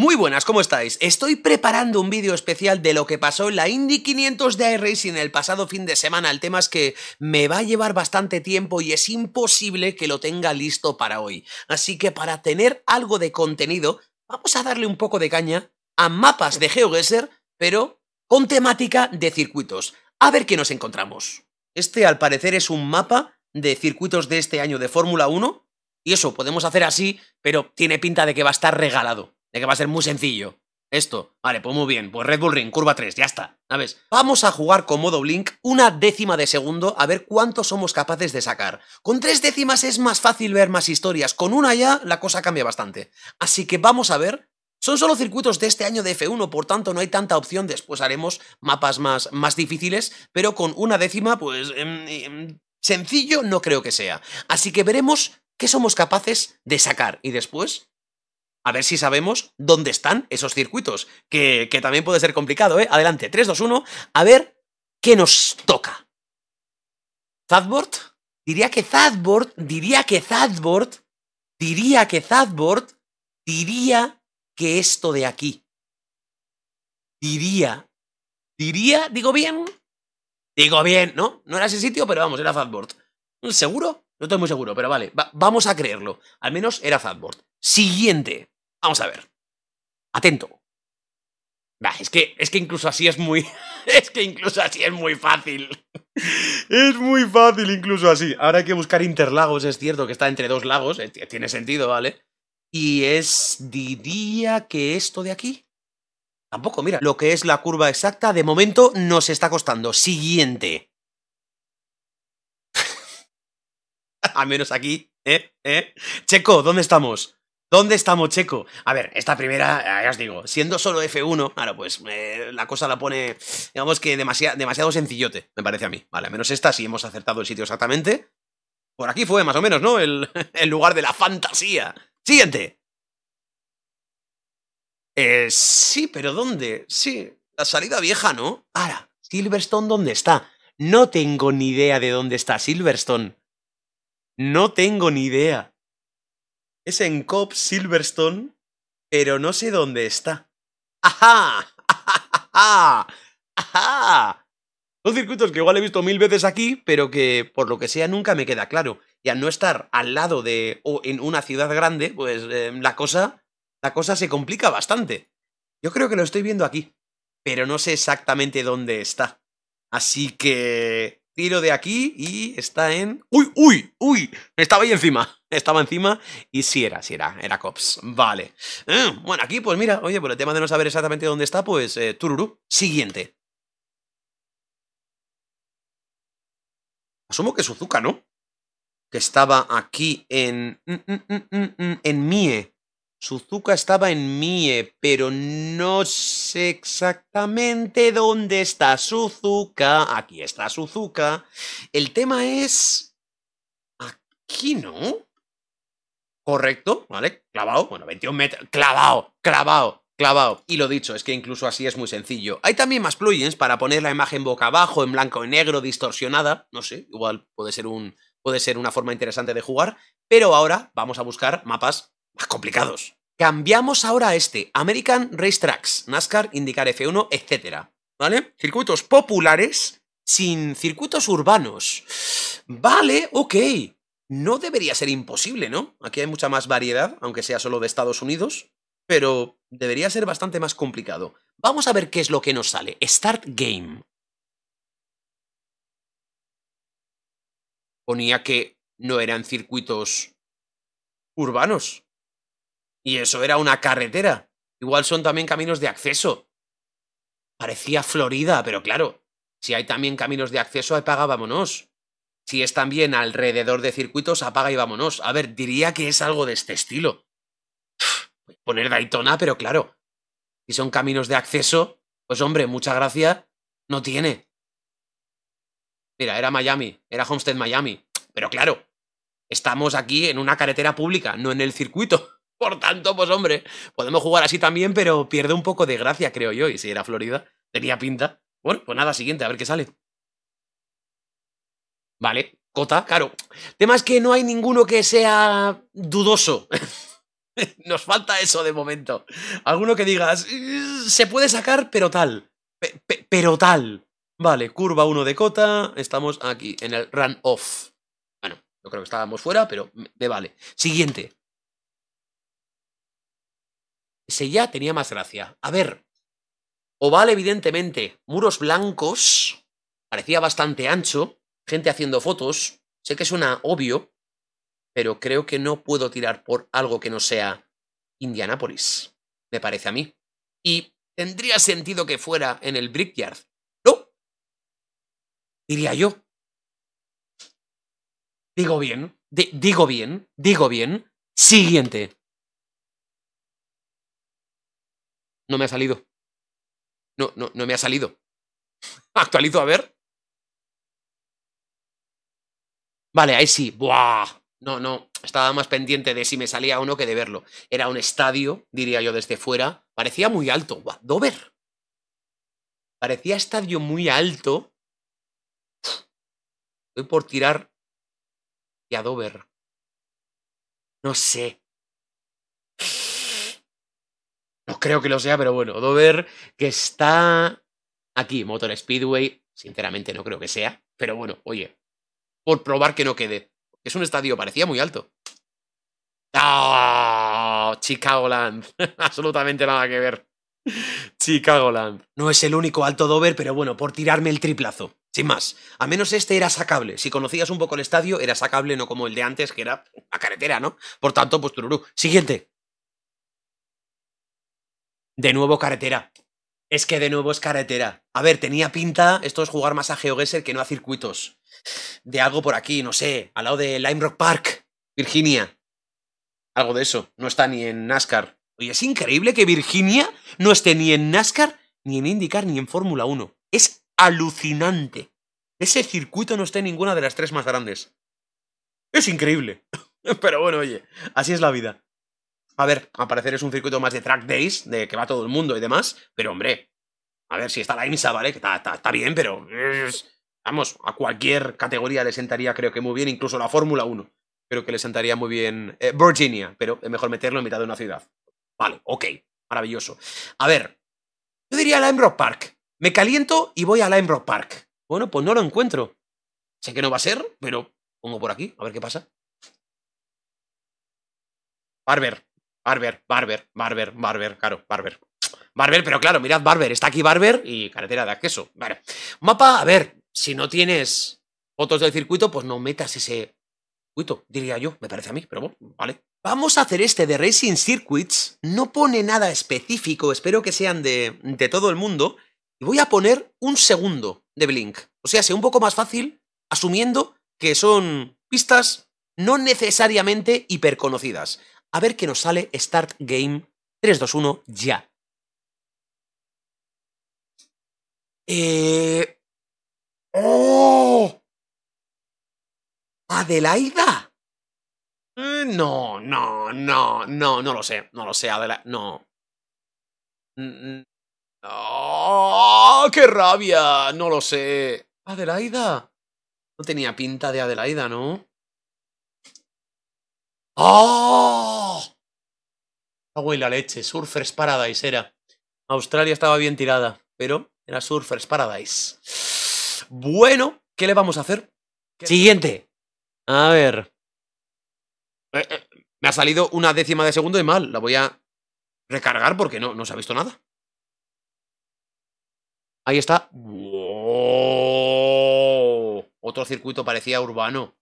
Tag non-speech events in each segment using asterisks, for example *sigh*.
Muy buenas, ¿cómo estáis? Estoy preparando un vídeo especial de lo que pasó en la Indy 500 de iRacing el pasado fin de semana. El tema es que me va a llevar bastante tiempo y es imposible que lo tenga listo para hoy. Así que para tener algo de contenido, vamos a darle un poco de caña a mapas de GeoGuessr, pero con temática de circuitos. A ver qué nos encontramos. Este al parecer es un mapa de circuitos de este año de Fórmula 1. Y eso, podemos hacer así, pero tiene pinta de que va a estar regalado que va a ser muy sencillo. Esto, vale, pues muy bien, pues Red Bull Ring, curva 3, ya está, ¿sabes? Vamos a jugar con modo Blink una décima de segundo a ver cuánto somos capaces de sacar. Con tres décimas es más fácil ver más historias, con una ya la cosa cambia bastante. Así que vamos a ver son solo circuitos de este año de F1, por tanto no hay tanta opción, después haremos mapas más, más difíciles, pero con una décima, pues em, em, sencillo no creo que sea. Así que veremos qué somos capaces de sacar y después a ver si sabemos dónde están esos circuitos, que, también puede ser complicado, ¿eh? Adelante, 3, 2, 1, a ver qué nos toca. ¿Zadbord? Diría que Zadbord, diría que Zadbord, diría que Zadbord, diría que esto de aquí. Diría, diría, digo bien, digo bien, ¿no? No era ese sitio, pero vamos, era Zadbord. ¿Seguro? No estoy muy seguro, pero vale, vamos a creerlo. Al menos era Zadbord. Siguiente. Vamos a ver. Atento. es, que, es que incluso así es muy. *laughs* Es que incluso así es muy fácil. *laughs* Es muy fácil, incluso así. Ahora hay que buscar Interlagos, es cierto que está entre dos lagos, eh, tiene sentido, ¿vale? Y es. diría que esto de aquí. Tampoco, mira, lo que es la curva exacta, de momento nos está costando. Siguiente. Al *laughs* menos aquí, ¿eh? ¿eh? Checo, ¿dónde estamos? ¿Dónde está Mocheco? A ver, esta primera, eh, ya os digo, siendo solo F1, ahora pues eh, la cosa la pone, digamos que demasiado, sencillote, me parece a mí. Vale, menos esta, si hemos acertado el sitio exactamente. Por aquí fue, más o menos, ¿no? El, *laughs* lugar de la fantasía. Siguiente. Eh, sí, pero ¿dónde? Sí, la salida vieja, ¿no? Ahora, Silverstone, ¿dónde está? No tengo ni idea de dónde está Silverstone. No tengo ni idea. Es en Cobb Silverstone, pero no sé dónde está. ¡Ajá! ¡Ajá! ¡Ajá! Dos circuitos que igual he visto mil veces aquí, pero que por lo que sea nunca me queda claro. Y al no estar al lado de o en una ciudad grande, pues em, la cosa la cosa se complica bastante. Yo creo que lo estoy viendo aquí, pero no sé exactamente dónde está. Así que tiro de aquí y está en... ¡Uy, uy, uy! Estaba ahí encima. Estaba encima y sí era, sí era, era Cops. Vale. Mm, bueno, aquí pues mira, oye, por el tema de no saber exactamente dónde está, pues eh, tururú. Siguiente. Asumo que Suzuka, ¿no? Que estaba aquí en... Mm, mm, en Mie. Suzuka estaba en Mie, pero no sé exactamente dónde está Suzuka. Aquí está Suzuka. El tema es... Aquí no. Correcto, ¿vale? Clavado, bueno, 21 metros. Clavado, clavado, clavado. Y lo dicho, es que incluso así es muy sencillo. Hay también más plugins para poner la imagen boca abajo, en blanco y negro, distorsionada. No sé, igual puede ser un... Puede ser una forma interesante de jugar, pero ahora vamos a buscar mapas complicados. Cambiamos ahora a este, American Race Tracks, NASCAR, IndyCar F1, etc. ¿Vale? Circuitos populares sin circuitos urbanos. Vale, ok. No debería ser imposible, ¿no? Aquí hay mucha más variedad, aunque sea solo de Estados Unidos, pero debería ser bastante más complicado. Vamos a ver qué es lo que nos sale. Start Game. Ponía que no eran circuitos urbanos. Y eso era una carretera. Igual son también caminos de acceso. Parecía Florida, pero claro, si hay también caminos de acceso, apaga, vámonos. Si es también alrededor de circuitos, apaga y vámonos. A ver, diría que es algo de este estilo. Pues poner Daytona, pero claro, si son caminos de acceso, pues hombre, mucha gracia no tiene. Mira, era Miami, era Homestead Miami. Pero claro, estamos aquí en una carretera pública, no en el circuito. Por tanto, pues hombre, podemos jugar así también, pero pierde un poco de gracia, creo yo. Y si era Florida, tenía pinta. Bueno, pues nada, siguiente, a ver qué sale. Vale, Cota, claro. Tema es que no hay ninguno que sea dudoso. *laughs* Nos falta eso de momento. Alguno que digas, mm, se puede sacar, pero tal. pero tal. Vale, curva 1 de Cota. Estamos aquí, en el run-off. Bueno, yo creo que estábamos fuera, pero me vale. Siguiente ese ya tenía más gracia. A ver, oval evidentemente, muros blancos, parecía bastante ancho, gente haciendo fotos, sé que suena obvio, pero creo que no puedo tirar por algo que no sea Indianápolis, me parece a mí. Y tendría sentido que fuera en el Brickyard, ¿no? Diría yo. Digo bien, digo bien, digo bien. Siguiente. No me ha salido. No, no, no me ha salido. *laughs* Actualizo, a ver. Vale, ahí sí. Buah. No, no. Estaba más pendiente de si me salía o uno que de verlo. Era un estadio, diría yo desde fuera. Parecía muy alto. Buah, Dover. Parecía estadio muy alto. Voy por tirar y a Dover. No sé. creo que lo sea, pero bueno, Dover, que está aquí, Motor Speedway, sinceramente no creo que sea, pero bueno, oye, por probar que no quede. Es un estadio, parecía muy alto. Chicago ¡Ah! Chicagoland. *laughs* Absolutamente nada que ver. Chicagoland. No es el único alto Dover, pero bueno, por tirarme el triplazo. Sin más. A menos este era sacable. Si conocías un poco el estadio, era sacable, no como el de antes, que era a carretera, ¿no? Por tanto, pues tururú. Siguiente. De nuevo carretera. Es que de nuevo es carretera. A ver, tenía pinta, esto es jugar más a GeoGuessr que no a circuitos. De algo por aquí, no sé, al lado de Lime Rock Park, Virginia. Algo de eso, no está ni en NASCAR. Oye, es increíble que Virginia no esté ni en NASCAR, ni en IndyCar, ni en Fórmula 1. Es alucinante. Ese circuito no esté en ninguna de las tres más grandes. Es increíble. *laughs* Pero bueno, oye, así es la vida. A ver, a parecer es un circuito más de track days, de que va todo el mundo y demás, pero hombre, a ver, si está la IMSA, ¿vale? Que está, bien, pero... Vamos, a cualquier categoría le sentaría creo que muy bien, incluso la Fórmula 1. Creo que le sentaría muy bien eh, Virginia, pero es mejor meterlo en mitad de una ciudad. Vale, ok, maravilloso. A ver, yo diría la Rock Park. Me caliento y voy a la Rock Park. Bueno, pues no lo encuentro. Sé que no va a ser, pero pongo por aquí, a ver qué pasa. Barber, Barber, Barber, Barber, Barber, claro, Barber. Barber, pero claro, mirad Barber, está aquí Barber y carretera de acceso. Vale. Mapa, a ver, si no tienes fotos del circuito, pues no metas ese circuito, diría yo, me parece a mí, pero bueno, vale. Vamos a hacer este de Racing Circuits. No pone nada específico, espero que sean de, de todo el mundo. Y voy a poner un segundo de Blink. O sea, sea un poco más fácil, asumiendo que son pistas no necesariamente hiperconocidas a ver qué nos sale Start Game 321 ya. Eh... ¡Oh! ¿Adelaida? no, no, no, no, no lo sé, no lo sé, Adelaida, no. ¡Oh, qué rabia! No lo sé. Adelaida. No tenía pinta de Adelaida, ¿no? ¡Oh! Agua y la leche, Surfers Paradise era. Australia estaba bien tirada, pero era Surfers Paradise. Bueno, ¿qué le vamos a hacer? Siguiente. A ver. Eh, eh, me ha salido una décima de segundo y mal. La voy a recargar porque no, no se ha visto nada. Ahí está. Otro circuito parecía urbano.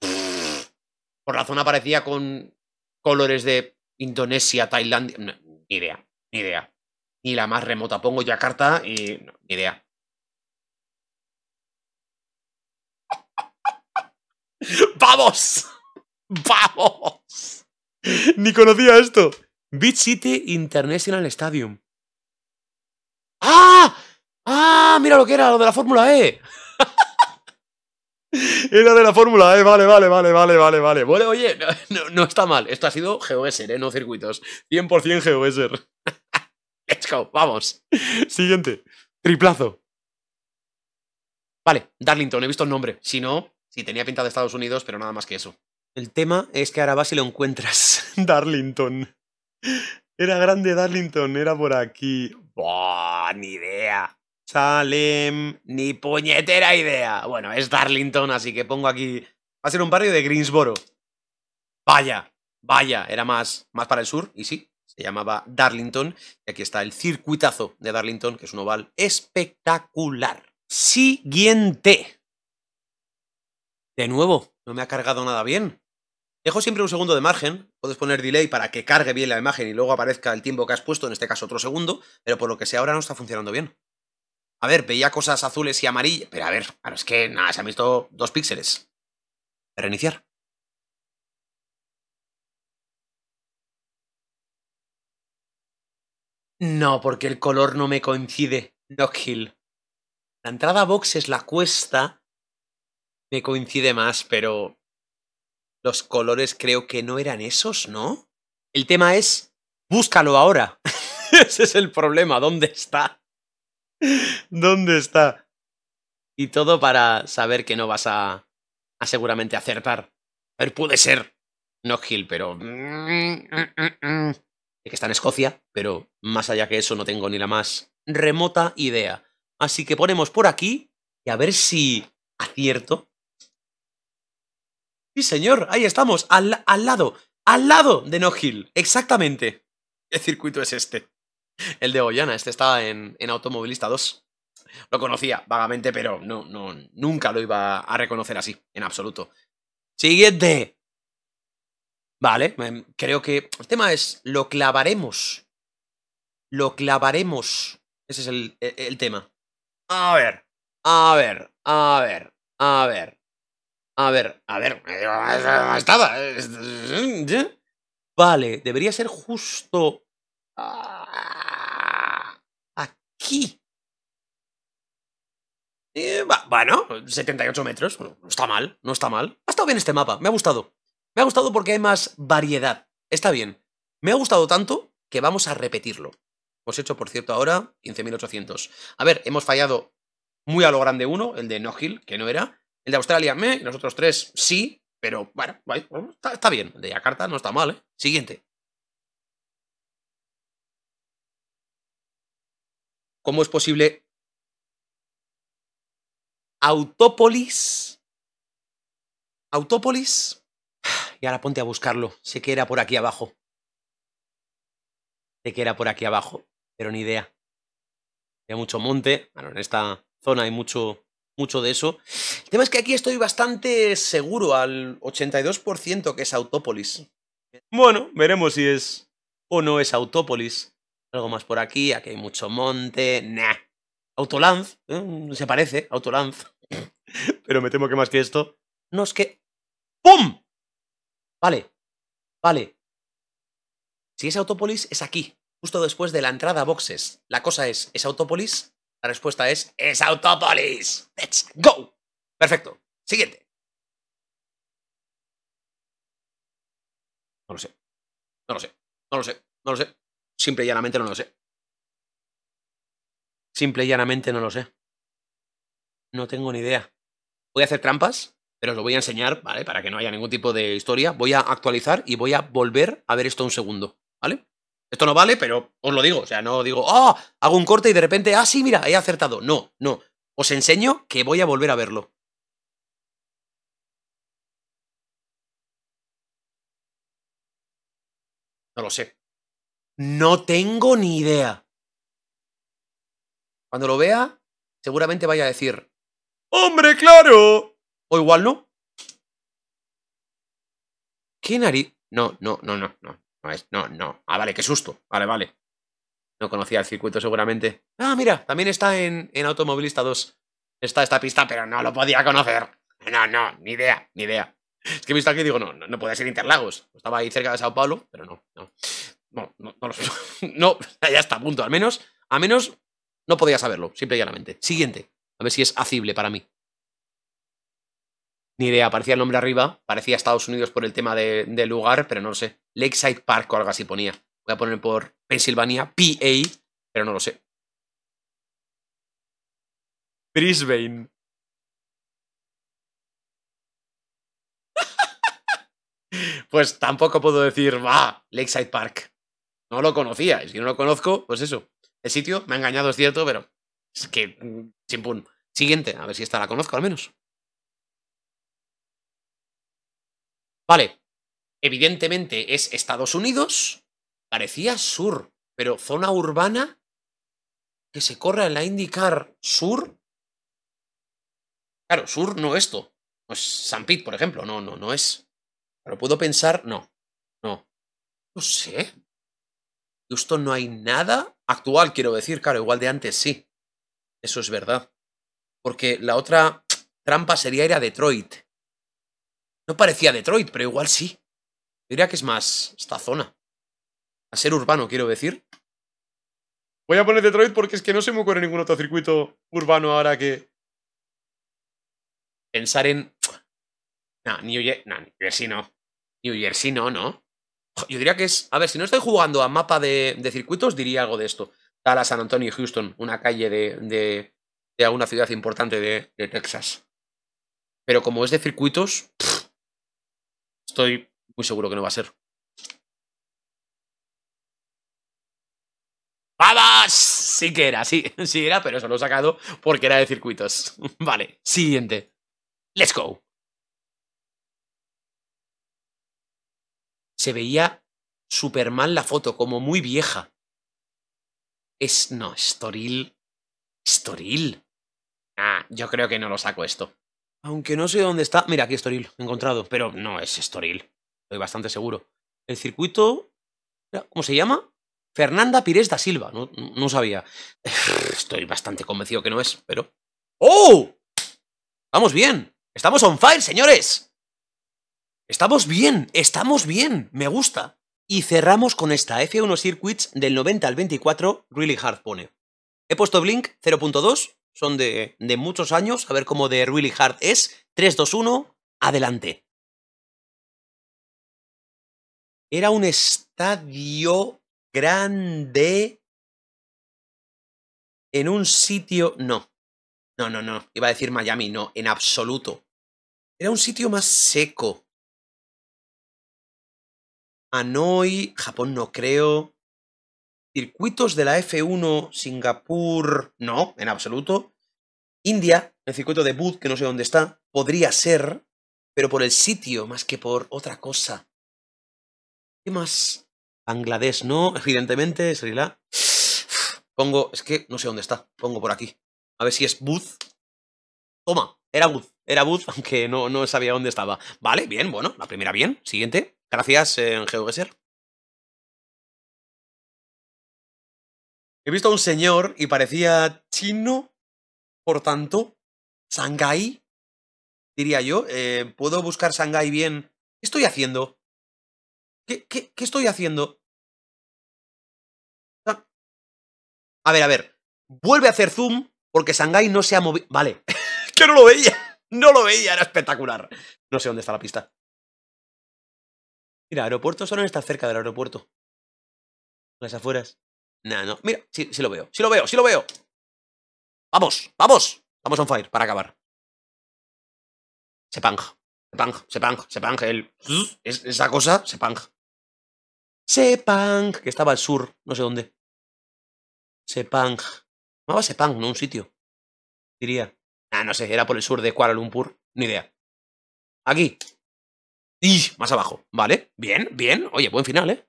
Por la zona parecía con colores de Indonesia, Tailandia. ni idea, ni idea. Ni la más remota. Pongo Yakarta y. ni idea. *laughs* ¡Vamos! *laughs* ¡Vamos! Ni conocía esto. Beach City International Stadium. ¡Ah! ¡Ah! Mira lo que era, lo de la Fórmula E. Era de la fórmula, ¿eh? Vale, vale, vale, vale, vale, vale. Bueno, oye, no, está mal. Esto ha sido GeoSer, ¿eh? No circuitos. 100% GeoSer. *laughs* Let's go, vamos. Siguiente. Triplazo. Vale, Darlington, he visto el nombre. Si no, si tenía pinta de Estados Unidos, pero nada más que eso. El tema es que ahora vas y lo encuentras. *laughs* Darlington. Era grande Darlington, era por aquí. ¡Bah ni idea. Salem, ni puñetera idea. Bueno, es Darlington, así que pongo aquí... Va a ser un barrio de Greensboro. Vaya, vaya, era más, más para el sur, y sí, se llamaba Darlington. Y aquí está el circuitazo de Darlington, que es un oval espectacular. Siguiente. De nuevo, no me ha cargado nada bien. Dejo siempre un segundo de margen, puedes poner delay para que cargue bien la imagen y luego aparezca el tiempo que has puesto, en este caso otro segundo, pero por lo que sé, ahora no está funcionando bien. A ver, veía cosas azules y amarillas. Pero a ver, es que nada, se han visto dos píxeles. Reiniciar. No, porque el color no me coincide. No La entrada box es la cuesta, me coincide más, pero los colores creo que no eran esos, ¿no? El tema es, búscalo ahora. *laughs* Ese es el problema, ¿dónde está? ¿Dónde está? Y todo para saber que no vas a, seguramente acertar. A ver, puede ser. No Hill, pero... Mm, mm, mm, que está en Escocia, pero más allá que eso no tengo ni la más remota idea. Así que ponemos por aquí y a ver si acierto. Sí, señor, ahí estamos, al, lado, al lado de No exactamente. ¿Qué circuito es este? El de Ollana, este estaba en, Automovilista 2. Lo conocía vagamente, pero no, no, nunca lo iba a reconocer así, en absoluto. Siguiente. Vale, creo que el tema es, lo clavaremos. Lo clavaremos. Ese es e, el, tema. A ver, a ver, a ver, a ver. A ver, a ver, eh, estaba. Eh, eh, vale, debería ser justo Ah, aquí. Eh, bueno, 78 metros. No está mal, no está mal. Ha estado bien este mapa, me ha gustado. Me ha gustado porque hay más variedad. Está bien. Me ha gustado tanto que vamos a repetirlo. Hemos hecho, por cierto, ahora 15.800. A ver, hemos fallado muy a lo grande uno, el de No que no era. El de Australia, me, nosotros tres, sí, pero bueno, está, bien. El de Yakarta no está mal, ¿eh? Siguiente. ¿Cómo es posible? Autópolis. Autópolis. *sighs* Y ahora ponte a buscarlo. Sé que era por aquí abajo. Sé que era por aquí abajo, pero ni idea. Hay mucho monte. Bueno, en esta zona hay mucho, mucho de eso. El tema es que aquí estoy bastante seguro al 82% que es Autópolis. Bueno, veremos si es o no es Autópolis algo más por aquí, aquí hay mucho monte, nah. Autolanz, ¿eh? se parece, Autolanz. *laughs* Pero me temo que más que esto, no es que... ¡Pum! Vale, vale. Si es Autopolis, es aquí, justo después de la entrada a boxes. La cosa es, ¿es Autopolis? La respuesta es, ¡es Autopolis! ¡Let's go! Perfecto. Siguiente. No lo sé. No lo sé. No lo sé. No lo sé. Simple y llanamente no lo sé. Simple y llanamente no lo sé. No tengo ni idea. Voy a hacer trampas, pero os lo voy a enseñar, ¿vale? Para que no haya ningún tipo de historia. Voy a actualizar y voy a volver a ver esto un segundo, ¿vale? Esto no vale, pero os lo digo. O sea, no digo, ¡ah! Oh, hago un corte y de repente, ¡ah, sí, mira! He acertado. No, no. Os enseño que voy a volver a verlo. No lo sé. No tengo ni idea. Cuando lo vea, seguramente vaya a decir, ¡Hombre, claro! O igual no. ¿Qué nariz? No, no, no, no, no. No es, no, no. Ah, vale, qué susto. Vale, vale. No conocía el circuito seguramente. Ah, mira, también está en, Automovilista 2. Está esta pista, pero no lo podía conocer. No, no, ni idea, ni idea. Es que he visto aquí y digo, no, no, no puede ser Interlagos. Estaba ahí cerca de Sao Paulo, pero no, no. No, no, no lo sé. *laughs* no, ya está, punto. Al menos, a menos no podía saberlo, simple y llanamente. Siguiente. A ver si es hacible para mí. Ni idea, parecía el nombre arriba, parecía Estados Unidos por el tema del lugar, pero no lo sé. Lakeside Park o algo así ponía. Voy a poner por Pensilvania, PA, pero no lo sé. Brisbane. *laughs* pues tampoco puedo decir, va, Lakeside Park no lo conocía. Y si no lo conozco, pues eso. El sitio me ha engañado, es cierto, pero es que mm, Siguiente, a ver si esta la conozco al menos. Vale. Evidentemente es Estados Unidos. Parecía sur, pero zona urbana que se corra en la indicar sur. Claro, sur no esto. No es San por ejemplo. No, no, no es. Pero puedo pensar, no. No. No sé no hay nada actual, quiero decir, claro, igual de antes sí. Eso es verdad. Porque la otra trampa sería ir a Detroit. No parecía Detroit, pero igual sí. Diría que es más esta zona. A ser urbano, quiero decir. Voy a poner Detroit porque es que no se me ocurre ningún otro circuito urbano ahora que. Pensar en. No, New Jersey no. New Jersey no, ¿no? Yo diría que es. A ver, si no estoy jugando a mapa de, circuitos, diría algo de esto. a San Antonio Houston, una calle de, de, de alguna ciudad importante de, Texas. Pero como es de circuitos, estoy muy seguro que no va a ser. ¡Vamos! Sí que era, sí, *laughs* sí era, pero eso lo he sacado porque era de circuitos. *laughs* Vale, siguiente. Let's go. se veía súper mal la foto, como muy vieja. Es, no, Storil. Storil. Ah, yo creo que no lo saco esto. Aunque no sé dónde está. Mira, aquí he encontrado. Pero no es Toril. Estoy bastante seguro. El circuito. ¿Cómo se llama? Fernanda Pires da Silva. No, no sabía. *laughs* Estoy bastante convencido que no es, pero. ¡Oh! Vamos bien. Estamos on fire, señores. Estamos bien, estamos bien, me gusta. Y cerramos con esta F1 Circuits del 90 al 24, Really Hard pone. He puesto Blink 0.2, son de, muchos años, a ver cómo de Really Hard es. 3, 2, 1, adelante. Era un estadio grande en un sitio... No, no, no, no, iba a decir Miami, no, en absoluto. Era un sitio más seco, Hanoi, Japón no creo. Circuitos de la F1, Singapur, no, en absoluto. India, el circuito de Bud, que no sé dónde está, podría ser, pero por el sitio más que por otra cosa. ¿Qué más? Bangladesh, no, evidentemente, Sri Pongo, es que no sé dónde está, pongo por aquí. A ver si es Bud. Toma, era Bud, era Bud, *laughs* aunque no, no sabía dónde estaba. Vale, bien, bueno, la primera bien, siguiente. Gracias eh, en He visto a un señor y parecía chino, por tanto, Shanghai, diría yo. Eh, ¿Puedo buscar Shanghai bien? ¿Qué estoy haciendo? ¿Qué, estoy haciendo? Ah. A ver, a ver. Vuelve a hacer zoom porque Shanghai no se ha movido. Vale. *laughs* que no lo veía. No lo veía, era espectacular. No sé dónde está la pista. Mira, aeropuerto solo está cerca del aeropuerto. Las afueras. No, no. Mira, sí, sí lo veo. Sí lo veo, sí lo veo. Vamos, vamos. Vamos a un fire para acabar. Sepang. Sepang, Sepang, Sepang. El... esa cosa, Sepang. Sepang, que estaba al sur, no sé dónde. Sepang. Llamaba Sepang, no un sitio. Diría. Ah, no sé, era por el sur de Kuala Lumpur. Ni idea. Aquí, y más abajo. Vale, bien, bien. Oye, buen final, ¿eh?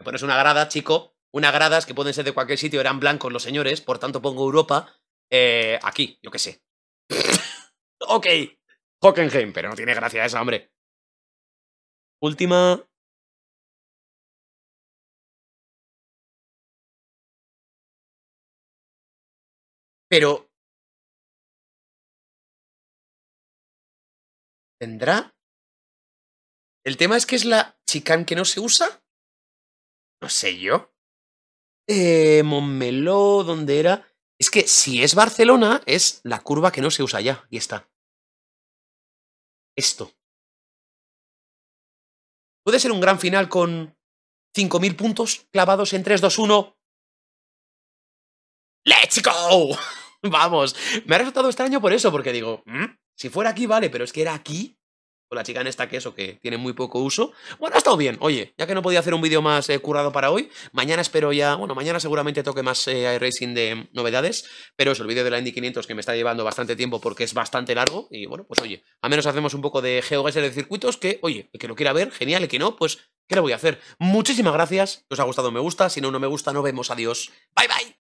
Me pones una grada, chico. Unas gradas que pueden ser de cualquier sitio, eran blancos los señores, por tanto pongo Europa eh, aquí, yo qué sé. *laughs* ok. Hockenheim, pero no tiene gracia esa, hombre. Última. Pero... ¿Tendrá el tema es que es la chicane que no se usa. No sé yo. Eh, Montmeló, ¿dónde era? Es que si es Barcelona, es la curva que no se usa ya. Y está. Esto. Puede ser un gran final con 5.000 puntos clavados en 3, 2, 1. ¡Let's go! *laughs* Vamos, me ha resultado extraño por eso, porque digo, mm, si fuera aquí, vale, pero es que era aquí la chica en esta que eso, que tiene muy poco uso. Bueno, ha estado bien, oye, ya que no podía hacer un vídeo más eh, currado para hoy, mañana espero ya, bueno, mañana seguramente toque más Racing eh, iRacing de novedades, pero es el vídeo de la Indy 500 que me está llevando bastante tiempo porque es bastante largo, y bueno, pues oye, a menos hacemos un poco de GeoGaser de circuitos, que oye, el que lo quiera ver, genial, el que no, pues, ¿qué le voy a hacer? Muchísimas gracias, si os ha gustado me gusta, si no, no me gusta, nos vemos, adiós, bye bye.